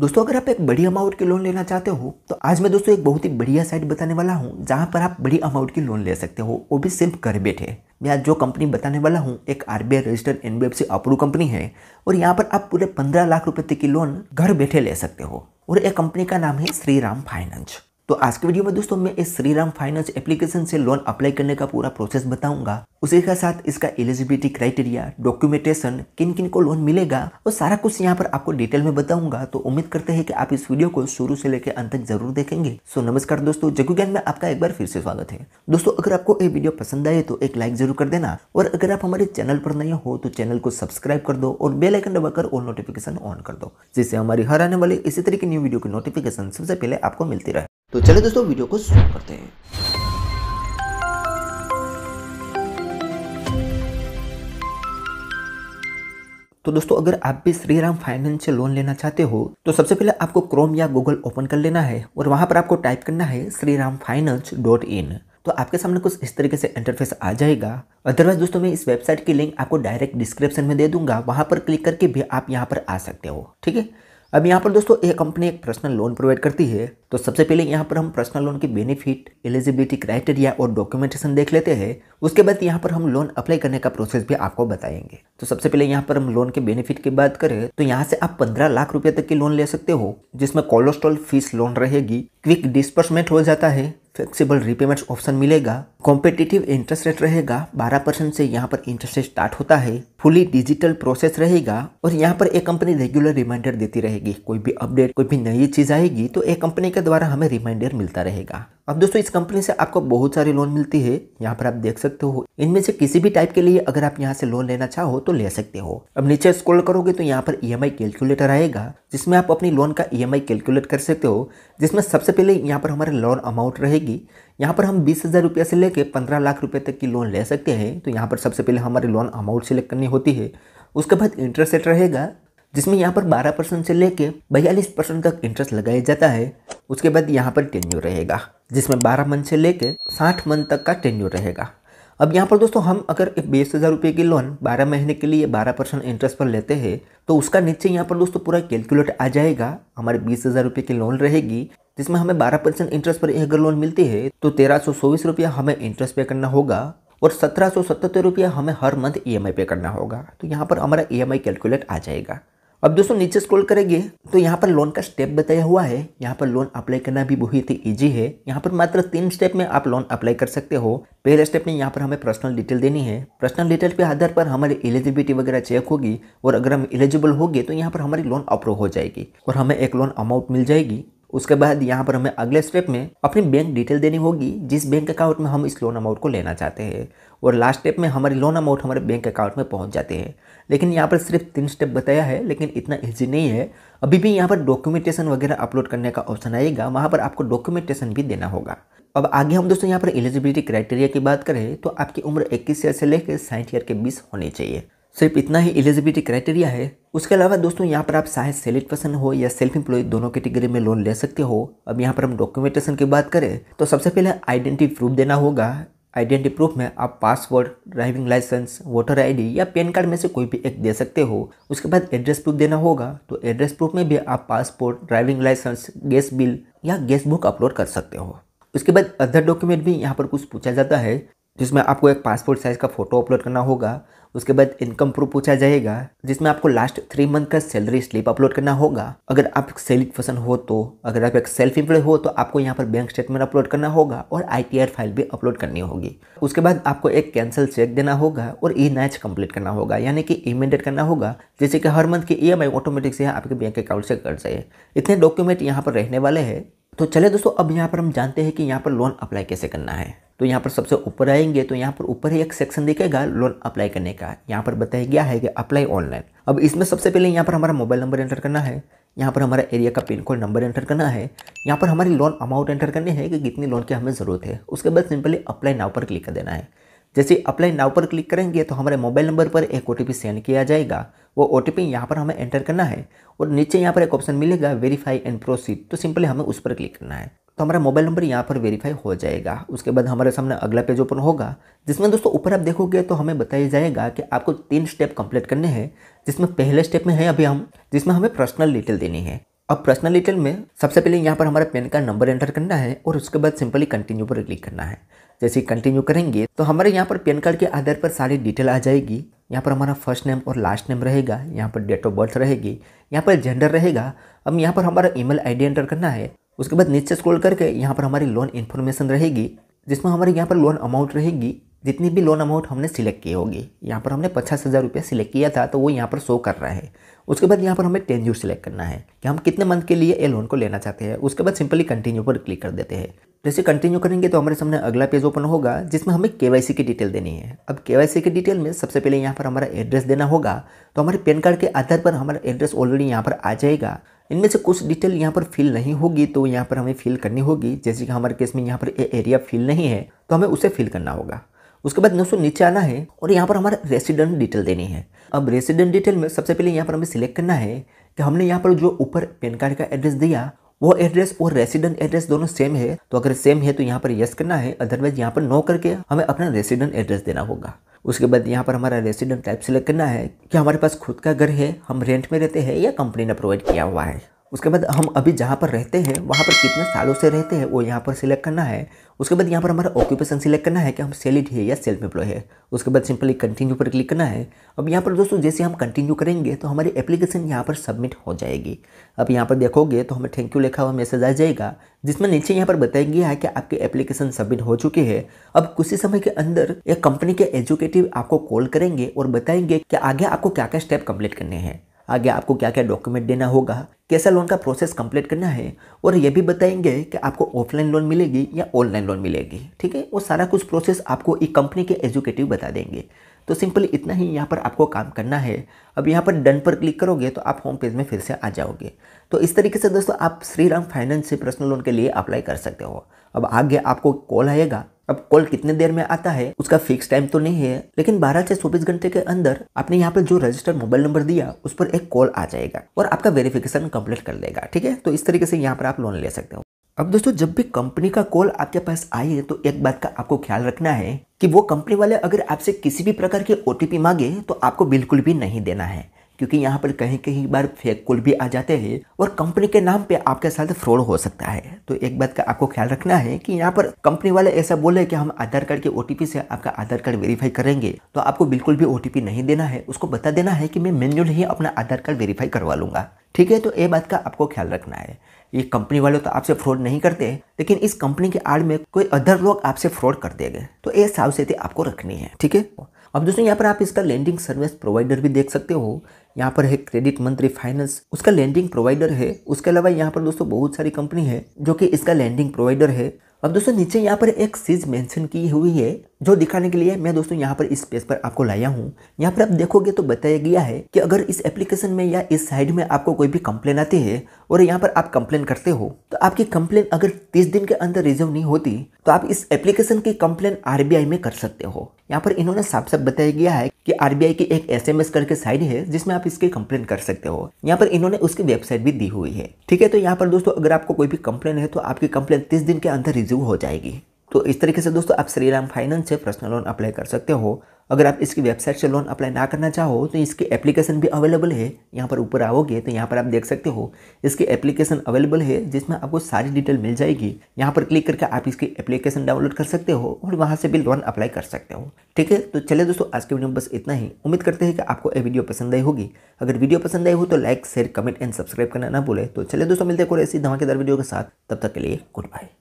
दोस्तों अगर आप एक बड़ी अमाउंट की लोन लेना चाहते हो तो आज मैं दोस्तों एक बहुत ही बढ़िया साइट बताने वाला हूँ जहाँ पर आप बड़ी अमाउंट की लोन ले सकते हो वो भी सिर्फ घर बैठे मैं आज जो कंपनी बताने वाला हूँ एक R B I registered N B F C approve company है और यहाँ पर आप पूरे पंद्रह लाख रुपये तक की लोन घर बैठे ले सकते हो और एक कंपनी का नाम है श्री राम फाइनेंस तो आज के वीडियो में दोस्तों मैं इस श्रीराम फाइनेंस एप्लीकेशन से लोन अप्लाई करने का पूरा प्रोसेस बताऊंगा उसी के साथ इसका एलिजिबिलिटी क्राइटेरिया डॉक्यूमेंटेशन किन किन को लोन मिलेगा और सारा कुछ यहाँ पर आपको डिटेल में बताऊंगा तो उम्मीद करते हैं कि आप इस वीडियो को शुरू से लेकर अंत तक जरूर देखेंगे सो नमस्कार दोस्तों जगू ज्ञान में आपका एक बार फिर से स्वागत है दोस्तों अगर आपको ये वीडियो पसंद आए तो एक लाइक जरूर कर देना और अगर आप हमारे चैनल पर नए हो तो चैनल को सब्सक्राइब कर दो और बेलाइकन दबाकर और नोटिफिकेशन ऑन कर दो जिससे हमारी हर आने वाली इसी तरह की न्यू वीडियो की नोटिफिकेशन सबसे पहले आपको मिलती रहे तो चले दोस्तों वीडियो को शुरू करते हैं तो दोस्तों अगर आप भी श्री राम फाइनेंस से लोन लेना चाहते हो तो सबसे पहले आपको क्रोम या गूगल ओपन कर लेना है और वहां पर आपको टाइप करना है Shriram finance dot in तो आपके सामने कुछ इस तरीके से इंटरफेस आ जाएगा अदरवाइज दोस्तों मैं इस वेबसाइट की लिंक आपको डायरेक्ट डिस्क्रिप्शन में दे दूंगा वहां पर क्लिक करके भी आप यहाँ पर आ सकते हो ठीक है अब यहाँ पर दोस्तों यह कंपनी एक पर्सनल लोन प्रोवाइड करती है तो सबसे पहले यहाँ पर हम पर्सनल लोन की बेनिफिट एलिजिबिलिटी क्राइटेरिया और डॉक्यूमेंटेशन देख लेते हैं उसके बाद यहाँ पर हम लोन अप्लाई करने का प्रोसेस भी आपको बताएंगे तो सबसे पहले यहाँ पर हम लोन के बेनिफिट की बात करें तो यहाँ से आप पंद्रह लाख रुपए तक की लोन ले सकते हो जिसमें कोलेस्ट्रॉल फीस लोन रहेगी क्विक डिस्पर्समेंट हो जाता है फ्लेक्सिबल रिपेमेंट्स ऑप्शन मिलेगा कॉम्पिटिटिव इंटरेस्ट रेट रहेगा 12 परसेंट से यहाँ पर इंटरेस्ट रेट स्टार्ट होता है फुली डिजिटल प्रोसेस रहेगा और यहाँ पर एक कंपनी रेगुलर रिमाइंडर देती रहेगी कोई भी अपडेट कोई भी नई चीज आएगी तो एक कंपनी के द्वारा हमें रिमाइंडर मिलता रहेगा अब दोस्तों इस कंपनी से आपको बहुत सारे लोन मिलती है यहाँ पर आप देख सकते हो इनमें से किसी भी टाइप के लिए अगर आप यहाँ से लोन लेना चाहो तो ले सकते हो अब नीचे स्क्रॉल करोगे तो यहाँ पर ई e कैलकुलेटर आएगा जिसमें आप अपनी लोन का ई e कैलकुलेट कर सकते हो जिसमें सबसे पहले यहाँ पर हमारे लोन अमाउंट रहेगी यहाँ पर हम बीस हज़ार से लेकर पंद्रह लाख रुपये तक की लोन ले सकते हैं तो यहाँ पर सबसे पहले हमारे लोन अमाउंट सेलेक्ट करनी होती है उसके बाद इंटरेस्ट रेट रहेगा जिसमें यहाँ पर बारह परसेंट से लेकर बयालीस परसेंट तक इंटरेस्ट लगाया जाता है उसके बाद यहाँ पर टेन्यू रहेगा जिसमें बारह मंथ से लेकर साठ मंथ तक का टेन्यू रहेगा अब यहाँ पर दोस्तों हम अगर बीस हज़ार रुपये की लोन बारह महीने के लिए बारह परसेंट इंटरेस्ट पर लेते हैं तो उसका नीचे यहाँ पर दोस्तों पूरा कैलकुलेट आ जाएगा हमारे बीस हज़ार रुपये की लोन रहेगी जिसमें हमें बारह परसेंट इंटरेस्ट पर अगर लोन मिलती है तो तेरह सौ चौबीस रुपया हमें इंटरेस्ट पे करना होगा और सत्रह सौ सतहत्तर रुपया हमें हर मंथ ई e पे करना होगा तो यहाँ पर हमारा ई e कैलकुलेट आ जाएगा अब दोस्तों नीचे स्क्रॉल करेंगे तो यहाँ पर लोन का स्टेप बताया हुआ है यहाँ पर लोन अप्लाई करना भी बहुत ही ईजी है यहाँ पर मात्र तीन स्टेप में आप लोन अप्लाई कर सकते हो पहले स्टेप में यहाँ पर हमें पर्सनल डिटेल देनी है पर्सनल डिटेल के आधार पर हमारी एलिजिबिलिटी वगैरह चेक होगी और अगर हम एलिजिबल होगी तो यहाँ पर हमारी लोन अप्रूव हो जाएगी और हमें एक लोन अमाउंट मिल जाएगी उसके बाद यहाँ पर हमें अगले स्टेप में अपनी बैंक डिटेल देनी होगी जिस बैंक अकाउंट में हम इस लोन अमाउंट को लेना चाहते हैं और लास्ट स्टेप में हमारे लोन अमाउंट हमारे बैंक अकाउंट में पहुँच जाते हैं लेकिन यहाँ पर सिर्फ तीन स्टेप बताया है लेकिन इतना ईजी नहीं है अभी भी यहाँ पर डॉक्यूमेंटेशन वगैरह अपलोड करने का ऑप्शन आएगा वहाँ पर आपको डॉक्यूमेंटेशन भी देना होगा अब आगे हम दोस्तों यहाँ पर एलिजिबिलिटी क्राइटेरिया की बात करें तो आपकी उम्र 21 ईयर से लेकर साठ ईयर के बीच होनी चाहिए सिर्फ इतना ही एलिजिबिलिटी क्राइटेरिया है उसके अलावा दोस्तों यहाँ पर आप चाहे सेलेक्ट पर्सन हो या सेल्फ एम्प्लॉय दोनों कैटेगरी में लोन ले सकते हो अब यहाँ पर हम डॉक्यूमेंटेशन की बात करें तो सबसे पहले आइडेंटिटी प्रूफ देना होगा आइडेंटिटी प्रूफ में आप password driving licence voter ID या पैन कार्ड में से कोई भी एक दे सकते हो उसके बाद एड्रेस प्रूफ देना होगा तो एड्रेस प्रूफ में भी आप passport driving licence gas bill या गैस बुक अपलोड कर सकते हो उसके बाद अदर डॉक्यूमेंट भी यहाँ पर कुछ पूछा जाता है जिसमें आपको एक पासपोर्ट साइज़ का फ़ोटो अपलोड करना होगा उसके बाद इनकम प्रूफ पूछा जाएगा जिसमें आपको लास्ट थ्री मंथ का सैलरी स्लिप अपलोड करना होगा अगर आप सेलिंग पर्सन हो तो अगर आप एक सेल्फ एम्प्लॉय हो तो आपको यहाँ पर बैंक स्टेटमेंट अपलोड करना होगा और आई फाइल भी अपलोड करनी होगी उसके बाद आपको एक कैंसिल चेक देना होगा और ई नैच कंप्लीट करना होगा यानी कि ईमेंडेड e करना होगा जैसे कि हर मंथ की ई एम आई ऑटोमेटिक से आपके बैंक अकाउंट से कट जाए इतने डॉक्यूमेंट यहाँ पर रहने वाले हैं तो चले दोस्तों अब यहाँ पर हम जानते हैं कि यहाँ पर लोन अप्लाई कैसे करना है तो यहाँ पर सबसे ऊपर आएंगे तो यहाँ पर ऊपर ही एक सेक्शन दिखेगा लोन अप्लाई करने का यहाँ पर बताया गया है कि अप्लाई ऑनलाइन अब इसमें सबसे पहले यहाँ पर हमारा मोबाइल नंबर एंटर करना है यहाँ पर हमारा एरिया का पिन कोड नंबर एंटर करना है यहाँ पर हमारी लोन अमाउंट एंटर करनी है कि कितनी लोन की हमें ज़रूरत है उसके बाद सिंपली अप्लाई नाव पर क्लिक कर देना है जैसे अप्लाई नाव पर क्लिक करेंगे तो हमारे मोबाइल नंबर पर एक ओ सेंड किया जाएगा वो ओ टी यहाँ पर हमें एंटर करना है और नीचे यहाँ पर एक ऑप्शन मिलेगा वेरीफाई एंड प्रोसीड तो सिंपली हमें उस पर क्लिक करना है तो हमारा मोबाइल नंबर यहाँ पर वेरीफाई हो जाएगा उसके बाद हमारे सामने अगला पेज ओपन होगा जिसमें दोस्तों ऊपर आप देखोगे तो हमें बताया जाएगा कि आपको तीन स्टेप कंप्लीट करने हैं जिसमें पहले स्टेप में है अभी हम जिसमें हमें पर्सनल डिटेल देनी है अब पर्सनल डिटेल में सबसे पहले यहाँ पर हमारा पेन का नंबर एंटर करना है और उसके बाद सिंपली कंटिन्यू पर क्लिक करना है जैसे कंटिन्यू करेंगे तो हमारे यहाँ पर पैन कार्ड के आधार पर सारी डिटेल आ जाएगी यहाँ पर हमारा फर्स्ट नेम और लास्ट नेम रहेगा यहाँ पर डेट ऑफ बर्थ रहेगी यहाँ पर जेंडर रहेगा अब यहाँ पर हमारा ईमेल आईडी एंटर करना है उसके बाद नीचे स्क्रॉल करके यहाँ पर हमारी लोन इन्फॉर्मेशन रहेगी जिसमें हमारे यहाँ पर लोन अमाउंट रहेगी जितनी भी लोन अमाउंट हमने सिलेक्ट की होगी यहाँ पर हमने पचास हज़ार रुपया सिलेक्ट किया था तो वो यहाँ पर शो कर रहा है उसके बाद यहाँ पर हमें टेन्यूर सिलेक्ट करना है कि हम कितने मंथ के लिए ये लोन को लेना चाहते हैं उसके बाद सिंपली कंटिन्यू पर क्लिक कर देते हैं जैसे कंटिन्यू करेंगे तो हमारे सामने अगला पेज ओपन होगा जिसमें हमें के की डिटेल देनी है अब के की डिटेल में सबसे पहले यहाँ पर हमारा एड्रेस देना होगा तो हमारे पैन कार्ड के आधार पर हमारा एड्रेस ऑलरेडी यहाँ पर आ जाएगा इनमें से कुछ डिटेल यहाँ पर फिल नहीं होगी तो यहाँ पर हमें फिल करनी होगी जैसे कि हमारे केस में यहाँ पर एरिया फिल नहीं है तो हमें उसे फिल करना होगा उसके बाद दोस्तों नीचे आना है और यहाँ पर हमारा रेसिडेंट डिटेल देनी है अब रेसिडेंट डिटेल में सबसे पहले यहाँ पर हमें सिलेक्ट करना है कि हमने यहाँ पर जो ऊपर पैन कार्ड का एड्रेस दिया वो एड्रेस और रेसिडेंट एड्रेस दोनों सेम है तो अगर सेम है तो यहाँ पर यस करना है अदरवाइज यहाँ पर नो करके हमें अपना रेसिडेंट एड्रेस देना होगा उसके बाद यहाँ पर हमारा रेसिडेंट टाइप सिलेक्ट करना है कि हमारे पास खुद का घर है हम रेंट में रहते हैं या कंपनी ने प्रोवाइड किया हुआ है उसके बाद हम अभी जहाँ पर रहते हैं वहाँ पर कितने सालों से रहते हैं वो यहाँ पर सिलेक्ट करना है उसके बाद यहाँ पर हमारा ऑक्यूपेशन सिलेक्ट करना है कि हम सेलिड है या सेल्फ एम्प्लॉय है उसके बाद सिंपली कंटिन्यू पर क्लिक करना है अब यहाँ पर दोस्तों जैसे हम कंटिन्यू करेंगे तो हमारी एप्लीकेशन यहाँ पर सबमिट हो जाएगी अब यहाँ पर देखोगे तो हमें थैंक यू लिखा हुआ मैसेज आ जाएगा जिसमें नीचे यहाँ पर बताएंगे है कि आपकी एप्लीकेशन सबमिट हो चुकी है अब कुछ ही समय के अंदर एक कंपनी के एजुकेटिव आपको कॉल करेंगे और बताएंगे कि आगे आपको क्या क्या स्टेप कंप्लीट करने हैं आगे आपको क्या क्या डॉक्यूमेंट देना होगा कैसा लोन का प्रोसेस कंप्लीट करना है और ये भी बताएंगे कि आपको ऑफलाइन लोन मिलेगी या ऑनलाइन लोन मिलेगी ठीक है वो सारा कुछ प्रोसेस आपको एक कंपनी के एजुकेटिव बता देंगे तो सिंपली इतना ही यहाँ पर आपको काम करना है अब यहाँ पर डन पर क्लिक करोगे तो आप होम पेज में फिर से आ जाओगे तो इस तरीके से दोस्तों आप श्रीराम फाइनेंस से पर्सनल लोन के लिए अप्लाई कर सकते हो अब आगे आपको कॉल आएगा अब कॉल कितने देर में आता है उसका फिक्स टाइम तो नहीं है लेकिन 12 से 24 घंटे के अंदर आपने यहाँ पर जो रजिस्टर मोबाइल नंबर दिया उस पर एक कॉल आ जाएगा और आपका वेरिफिकेशन कंप्लीट कर देगा ठीक है तो इस तरीके से यहाँ पर आप लोन ले सकते हो अब दोस्तों जब भी कंपनी का कॉल आपके पास आए तो एक बात का आपको ख्याल रखना है कि वो कंपनी वाले अगर आपसे किसी भी प्रकार के ओ मांगे तो आपको बिल्कुल भी नहीं देना है क्योंकि यहाँ पर कहीं कहीं बार फेक कॉल भी आ जाते हैं और कंपनी के नाम पे आपके साथ फ्रॉड हो सकता है तो एक बात का आपको ख्याल रखना है कि यहाँ पर कंपनी वाले ऐसा बोले कि हम आधार कार्ड के ओटीपी से आपका आधार कार्ड वेरीफाई करेंगे तो आपको बिल्कुल भी ओटीपी नहीं देना है उसको बता देना है कि मैं मैनुअल ही अपना आधार कार्ड वेरीफाई करवा लूंगा ठीक है तो ये बात का आपको ख्याल रखना है ये कंपनी वाले तो आपसे फ्रॉड नहीं करते लेकिन इस कंपनी के आड़ में कोई अदर लोग आपसे फ्रॉड कर देंगे तो ये सावचेती आपको रखनी है ठीक है अब दोस्तों यहाँ पर आप इसका लैंडिंग सर्विस प्रोवाइडर भी देख सकते हो यहाँ पर है क्रेडिट मंत्री फाइनेंस उसका लैंडिंग प्रोवाइडर है उसके अलावा यहाँ पर दोस्तों बहुत सारी कंपनी है जो कि इसका लैंडिंग प्रोवाइडर है अब दोस्तों नीचे यहाँ पर एक चीज मेंशन की हुई है जो दिखाने के लिए मैं दोस्तों यहाँ पर इस पेज पर आपको लाया हूँ यहाँ पर आप देखोगे तो बताया गया है कि अगर इस एप्लीकेशन में या इस साइड में आपको कोई भी कंप्लेन आती है और यहाँ पर आप कंप्लेन करते हो तो आपकी कंप्लेन अगर 30 दिन के अंदर रिजर्व नहीं होती तो आप इस एप्लीकेशन की कंप्लेन आरबीआई में कर सकते हो यहाँ पर इन्होंने साफ साफ बताया गया है कि आरबीआई की एक एस करके साइड है जिसमें आप इसकी कंप्लेन कर सकते हो यहाँ पर इन्होंने उसकी वेबसाइट भी दी हुई है ठीक है तो यहाँ पर दोस्तों अगर आपको कोई भी कंप्लेन है तो आपकी कंप्लेन तीस दिन के अंदर रिज्यूव हो जाएगी तो इस तरीके से दोस्तों आप श्रीराम फाइनेंस से पर्सनल लोन अप्लाई कर सकते हो अगर आप इसकी वेबसाइट से लोन अप्लाई ना करना चाहो तो इसकी एप्लीकेशन भी अवेलेबल है यहाँ पर ऊपर आओगे तो यहाँ पर आप देख सकते हो इसकी एप्लीकेशन अवेलेबल है जिसमें आपको सारी डिटेल मिल जाएगी यहाँ पर क्लिक करके आप इसकी एप्लीकेशन डाउनलोड कर सकते हो और वहाँ से भी लोन अप्लाई कर सकते हो ठीक है तो चले दोस्तों आज के वीडियो में बस इतना ही उम्मीद करते हैं कि आपको ये वीडियो पसंद आई होगी अगर वीडियो पसंद आई हो तो like share comment and subscribe करना ना भूले तो चले दोस्तों मिलते हैं कोई ऐसी धमाकेदार वीडियो के साथ तब तक के लिए गुड बाय